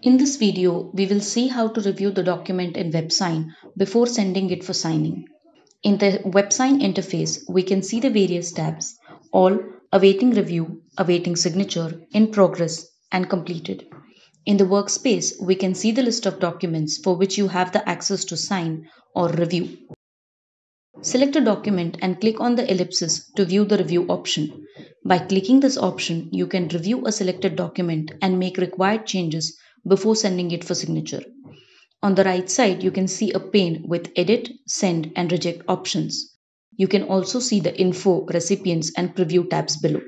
In this video, we will see how to review the document in WebSign before sending it for signing. In the WebSign interface, we can see the various tabs, all awaiting review, awaiting signature, in progress, and completed. In the workspace, we can see the list of documents for which you have the access to sign or review. Select a document and click on the ellipsis to view the review option. By clicking this option, you can review a selected document and make required changes before sending it for signature. On the right side, you can see a pane with edit, send and reject options. You can also see the info, recipients and preview tabs below.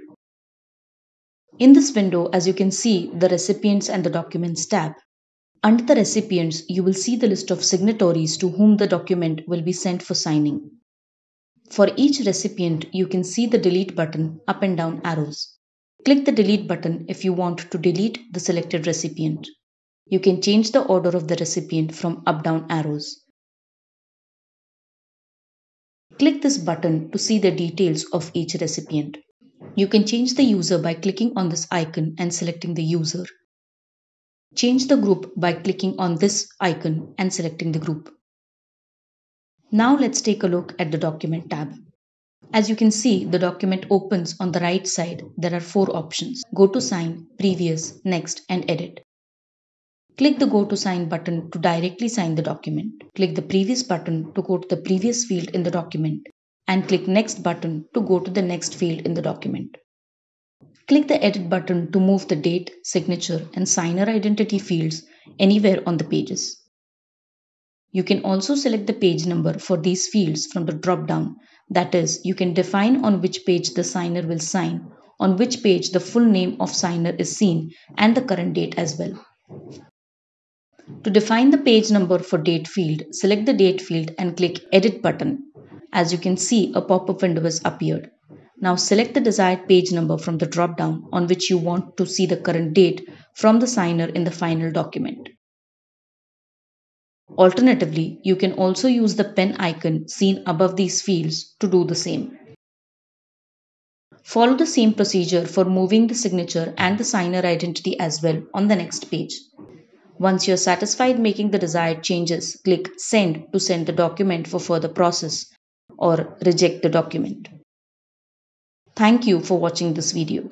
In this window, as you can see, the recipients and the documents tab. Under the recipients, you will see the list of signatories to whom the document will be sent for signing. For each recipient, you can see the delete button up and down arrows. Click the delete button if you want to delete the selected recipient. You can change the order of the recipient from up-down arrows. Click this button to see the details of each recipient. You can change the user by clicking on this icon and selecting the user. Change the group by clicking on this icon and selecting the group. Now let's take a look at the document tab. As you can see, the document opens on the right side. There are four options. Go to sign, previous, next and edit. Click the Go to Sign button to directly sign the document. Click the Previous button to go to the previous field in the document and click Next button to go to the next field in the document. Click the Edit button to move the date, signature and signer identity fields anywhere on the pages. You can also select the page number for these fields from the drop-down. That is, you can define on which page the signer will sign, on which page the full name of signer is seen and the current date as well. To define the page number for date field, select the date field and click edit button. As you can see, a pop-up window has appeared. Now select the desired page number from the drop-down on which you want to see the current date from the signer in the final document. Alternatively, you can also use the pen icon seen above these fields to do the same. Follow the same procedure for moving the signature and the signer identity as well on the next page. Once you're satisfied making the desired changes, click Send to send the document for further process or reject the document. Thank you for watching this video.